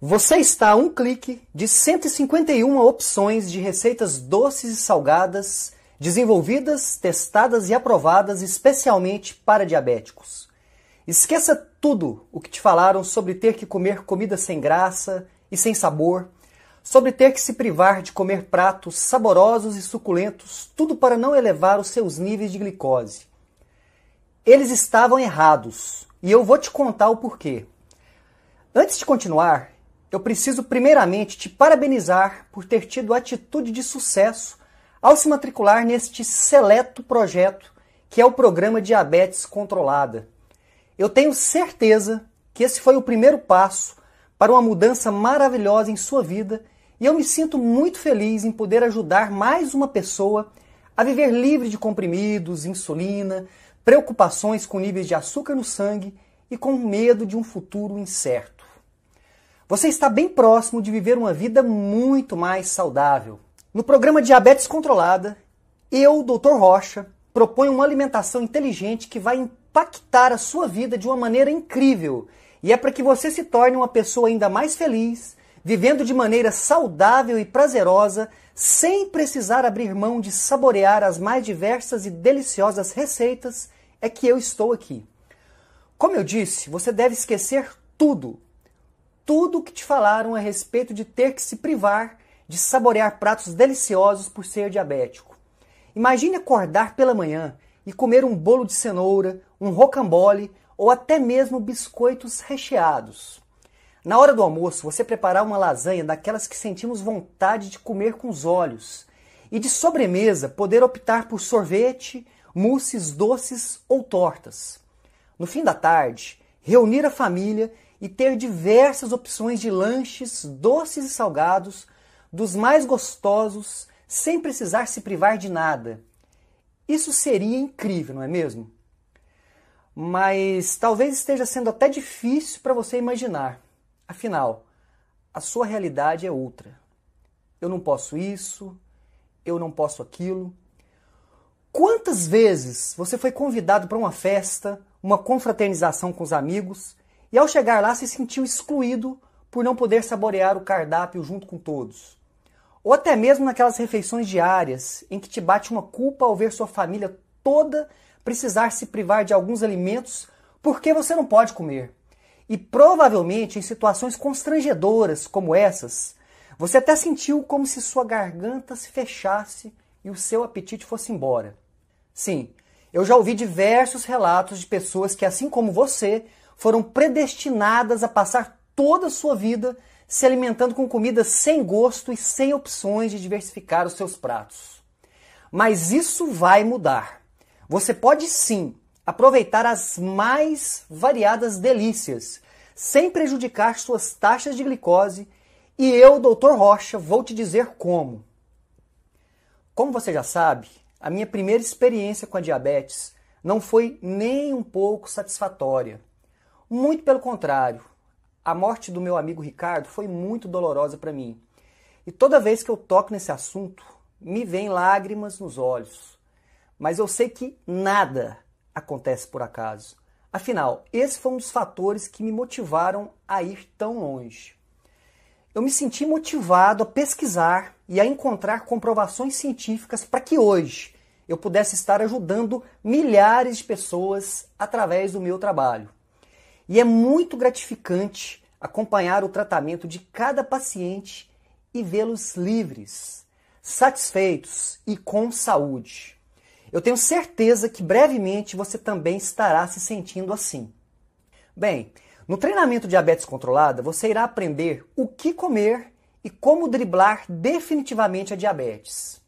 Você está a um clique de 151 opções de receitas doces e salgadas desenvolvidas, testadas e aprovadas especialmente para diabéticos. Esqueça tudo o que te falaram sobre ter que comer comida sem graça e sem sabor, sobre ter que se privar de comer pratos saborosos e suculentos, tudo para não elevar os seus níveis de glicose. Eles estavam errados e eu vou te contar o porquê. Antes de continuar, eu preciso primeiramente te parabenizar por ter tido atitude de sucesso ao se matricular neste seleto projeto que é o programa Diabetes Controlada. Eu tenho certeza que esse foi o primeiro passo para uma mudança maravilhosa em sua vida e eu me sinto muito feliz em poder ajudar mais uma pessoa a viver livre de comprimidos, insulina, preocupações com níveis de açúcar no sangue e com medo de um futuro incerto. Você está bem próximo de viver uma vida muito mais saudável. No programa Diabetes Controlada, eu, Dr. Rocha, proponho uma alimentação inteligente que vai impactar a sua vida de uma maneira incrível e é para que você se torne uma pessoa ainda mais feliz, vivendo de maneira saudável e prazerosa, sem precisar abrir mão de saborear as mais diversas e deliciosas receitas, é que eu estou aqui. Como eu disse, você deve esquecer tudo tudo o que te falaram a respeito de ter que se privar de saborear pratos deliciosos por ser diabético. Imagine acordar pela manhã e comer um bolo de cenoura, um rocambole ou até mesmo biscoitos recheados. Na hora do almoço, você preparar uma lasanha daquelas que sentimos vontade de comer com os olhos. E de sobremesa, poder optar por sorvete, mousses doces ou tortas. No fim da tarde, reunir a família e ter diversas opções de lanches doces e salgados, dos mais gostosos, sem precisar se privar de nada. Isso seria incrível, não é mesmo? Mas talvez esteja sendo até difícil para você imaginar. Afinal, a sua realidade é outra. Eu não posso isso, eu não posso aquilo. Quantas vezes você foi convidado para uma festa, uma confraternização com os amigos e ao chegar lá, se sentiu excluído por não poder saborear o cardápio junto com todos. Ou até mesmo naquelas refeições diárias em que te bate uma culpa ao ver sua família toda precisar se privar de alguns alimentos porque você não pode comer. E provavelmente em situações constrangedoras como essas, você até sentiu como se sua garganta se fechasse e o seu apetite fosse embora. Sim, eu já ouvi diversos relatos de pessoas que, assim como você, foram predestinadas a passar toda a sua vida se alimentando com comida sem gosto e sem opções de diversificar os seus pratos. Mas isso vai mudar. Você pode sim aproveitar as mais variadas delícias, sem prejudicar suas taxas de glicose, e eu, Dr. Rocha, vou te dizer como. Como você já sabe, a minha primeira experiência com a diabetes não foi nem um pouco satisfatória. Muito pelo contrário, a morte do meu amigo Ricardo foi muito dolorosa para mim. E toda vez que eu toco nesse assunto, me vêm lágrimas nos olhos. Mas eu sei que nada acontece por acaso. Afinal, esse foi um dos fatores que me motivaram a ir tão longe. Eu me senti motivado a pesquisar e a encontrar comprovações científicas para que hoje eu pudesse estar ajudando milhares de pessoas através do meu trabalho. E é muito gratificante acompanhar o tratamento de cada paciente e vê-los livres, satisfeitos e com saúde. Eu tenho certeza que brevemente você também estará se sentindo assim. Bem, no treinamento Diabetes Controlada, você irá aprender o que comer e como driblar definitivamente a diabetes.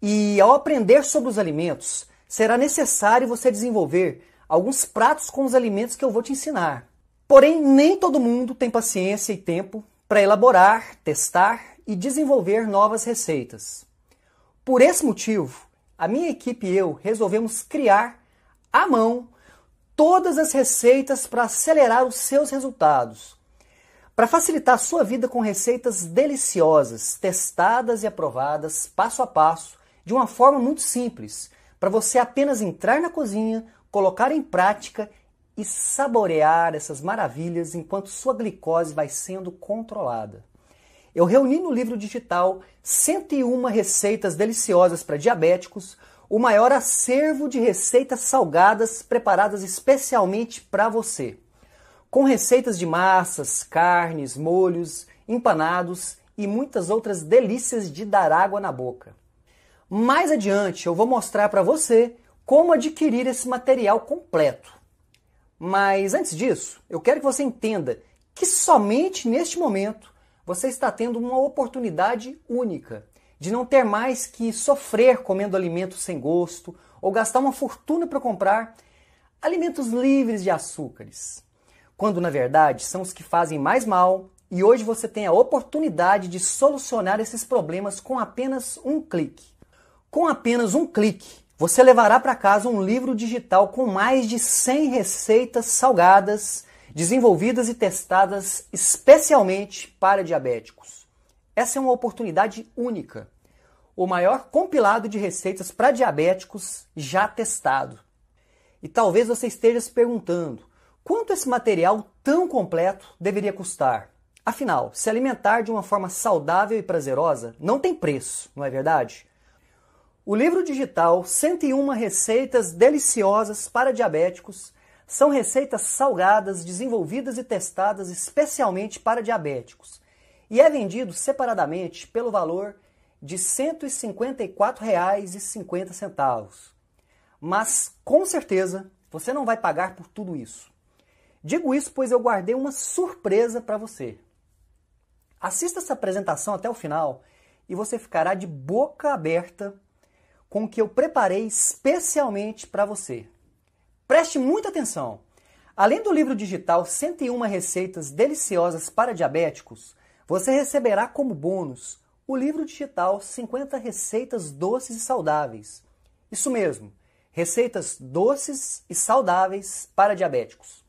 E ao aprender sobre os alimentos, será necessário você desenvolver alguns pratos com os alimentos que eu vou te ensinar. Porém, nem todo mundo tem paciência e tempo para elaborar, testar e desenvolver novas receitas. Por esse motivo, a minha equipe e eu resolvemos criar à mão todas as receitas para acelerar os seus resultados. Para facilitar a sua vida com receitas deliciosas, testadas e aprovadas passo a passo, de uma forma muito simples, para você apenas entrar na cozinha, colocar em prática e saborear essas maravilhas enquanto sua glicose vai sendo controlada. Eu reuni no livro digital 101 receitas deliciosas para diabéticos, o maior acervo de receitas salgadas preparadas especialmente para você. Com receitas de massas, carnes, molhos, empanados e muitas outras delícias de dar água na boca. Mais adiante eu vou mostrar para você como adquirir esse material completo. Mas antes disso, eu quero que você entenda que somente neste momento você está tendo uma oportunidade única de não ter mais que sofrer comendo alimentos sem gosto ou gastar uma fortuna para comprar alimentos livres de açúcares, quando na verdade são os que fazem mais mal e hoje você tem a oportunidade de solucionar esses problemas com apenas um clique. Com apenas um clique, você levará para casa um livro digital com mais de 100 receitas salgadas desenvolvidas e testadas especialmente para diabéticos. Essa é uma oportunidade única. O maior compilado de receitas para diabéticos já testado. E talvez você esteja se perguntando: quanto esse material tão completo deveria custar? Afinal, se alimentar de uma forma saudável e prazerosa não tem preço, não é verdade? O livro digital 101 Receitas Deliciosas para Diabéticos são receitas salgadas desenvolvidas e testadas especialmente para diabéticos e é vendido separadamente pelo valor de R$ 154,50. Mas com certeza você não vai pagar por tudo isso. Digo isso pois eu guardei uma surpresa para você. Assista essa apresentação até o final e você ficará de boca aberta com o que eu preparei especialmente para você. Preste muita atenção! Além do livro digital 101 Receitas Deliciosas para Diabéticos, você receberá como bônus o livro digital 50 Receitas Doces e Saudáveis. Isso mesmo, receitas doces e saudáveis para diabéticos.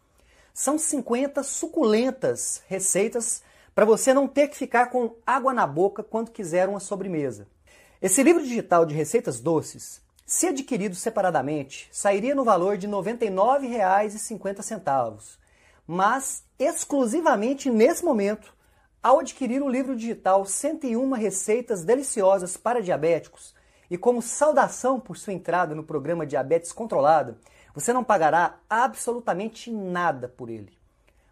São 50 suculentas receitas para você não ter que ficar com água na boca quando quiser uma sobremesa. Esse livro digital de receitas doces, se adquirido separadamente, sairia no valor de R$ 99,50, mas exclusivamente nesse momento, ao adquirir o livro digital 101 Receitas Deliciosas para Diabéticos, e como saudação por sua entrada no programa Diabetes Controlada, você não pagará absolutamente nada por ele.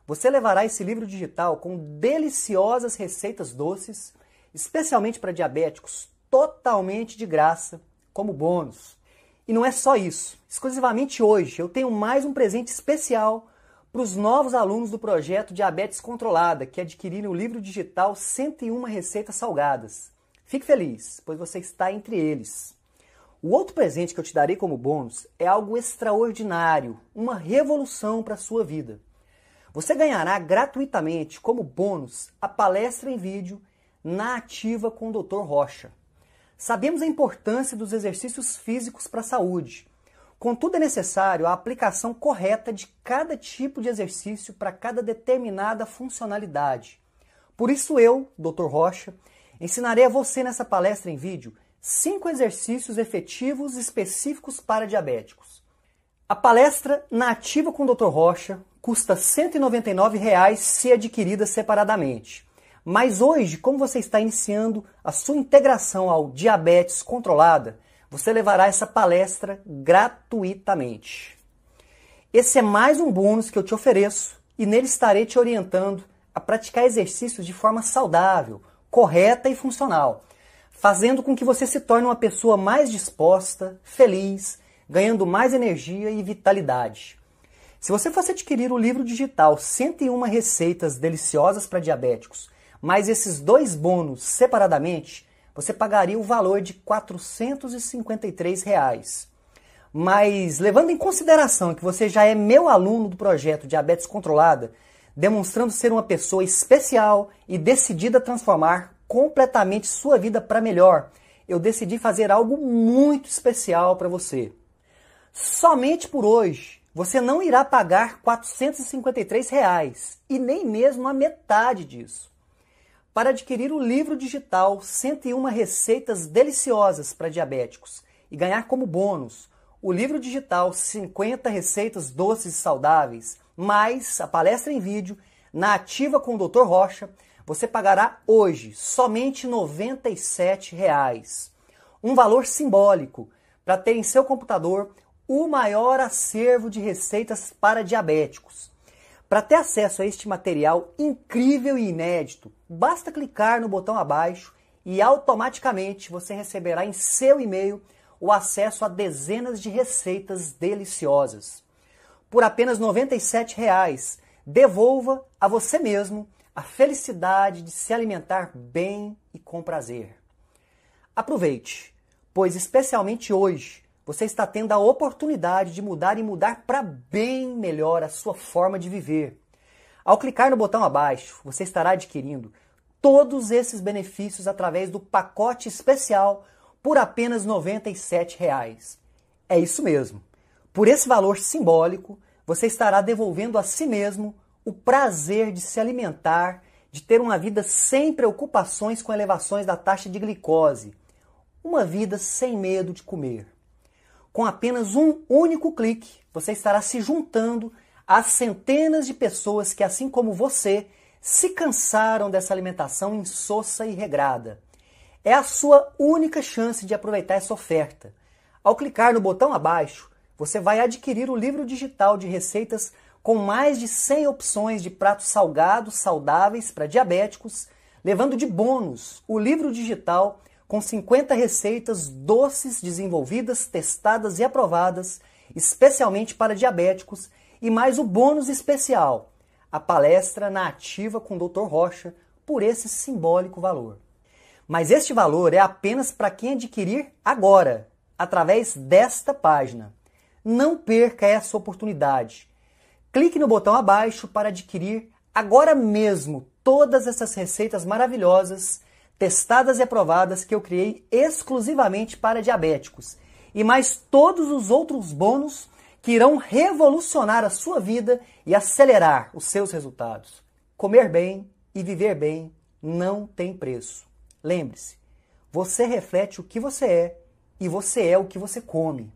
Você levará esse livro digital com deliciosas receitas doces, especialmente para diabéticos totalmente de graça, como bônus. E não é só isso. Exclusivamente hoje eu tenho mais um presente especial para os novos alunos do projeto Diabetes Controlada, que adquiriram o livro digital 101 Receitas Salgadas. Fique feliz, pois você está entre eles. O outro presente que eu te darei como bônus é algo extraordinário, uma revolução para a sua vida. Você ganhará gratuitamente como bônus a palestra em vídeo na Ativa com o Dr. Rocha. Sabemos a importância dos exercícios físicos para a saúde. Contudo, é necessário a aplicação correta de cada tipo de exercício para cada determinada funcionalidade. Por isso, eu, Dr. Rocha, ensinarei a você nessa palestra em vídeo cinco exercícios efetivos específicos para diabéticos. A palestra Nativa com o Dr. Rocha custa R$ 199 reais se adquirida separadamente. Mas hoje, como você está iniciando a sua integração ao diabetes controlada, você levará essa palestra gratuitamente. Esse é mais um bônus que eu te ofereço e nele estarei te orientando a praticar exercícios de forma saudável, correta e funcional, fazendo com que você se torne uma pessoa mais disposta, feliz, ganhando mais energia e vitalidade. Se você fosse adquirir o livro digital 101 receitas deliciosas para diabéticos mais esses dois bônus separadamente, você pagaria o valor de R$ 453. Reais. Mas levando em consideração que você já é meu aluno do projeto Diabetes Controlada, demonstrando ser uma pessoa especial e decidida a transformar completamente sua vida para melhor, eu decidi fazer algo muito especial para você. Somente por hoje, você não irá pagar R$ 453 reais, e nem mesmo a metade disso para adquirir o livro digital 101 Receitas Deliciosas para Diabéticos e ganhar como bônus o livro digital 50 Receitas Doces e Saudáveis, mais a palestra em vídeo na Ativa com o Dr. Rocha, você pagará hoje somente R$ 97,00. Um valor simbólico para ter em seu computador o maior acervo de receitas para diabéticos. Para ter acesso a este material incrível e inédito, basta clicar no botão abaixo e automaticamente você receberá em seu e-mail o acesso a dezenas de receitas deliciosas. Por apenas R$ 97,00, devolva a você mesmo a felicidade de se alimentar bem e com prazer. Aproveite, pois especialmente hoje você está tendo a oportunidade de mudar e mudar para bem melhor a sua forma de viver. Ao clicar no botão abaixo, você estará adquirindo todos esses benefícios através do pacote especial por apenas R$ 97,00. É isso mesmo. Por esse valor simbólico, você estará devolvendo a si mesmo o prazer de se alimentar, de ter uma vida sem preocupações com elevações da taxa de glicose, uma vida sem medo de comer. Com apenas um único clique, você estará se juntando às centenas de pessoas que, assim como você, se cansaram dessa alimentação insossa e regrada. É a sua única chance de aproveitar essa oferta. Ao clicar no botão abaixo, você vai adquirir o livro digital de receitas com mais de 100 opções de pratos salgados saudáveis para diabéticos, levando de bônus o livro digital com 50 receitas doces desenvolvidas, testadas e aprovadas, especialmente para diabéticos, e mais o bônus especial, a palestra na ativa com o Dr. Rocha, por esse simbólico valor. Mas este valor é apenas para quem adquirir agora, através desta página. Não perca essa oportunidade. Clique no botão abaixo para adquirir agora mesmo todas essas receitas maravilhosas testadas e aprovadas que eu criei exclusivamente para diabéticos e mais todos os outros bônus que irão revolucionar a sua vida e acelerar os seus resultados. Comer bem e viver bem não tem preço. Lembre-se, você reflete o que você é e você é o que você come.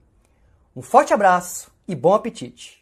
Um forte abraço e bom apetite!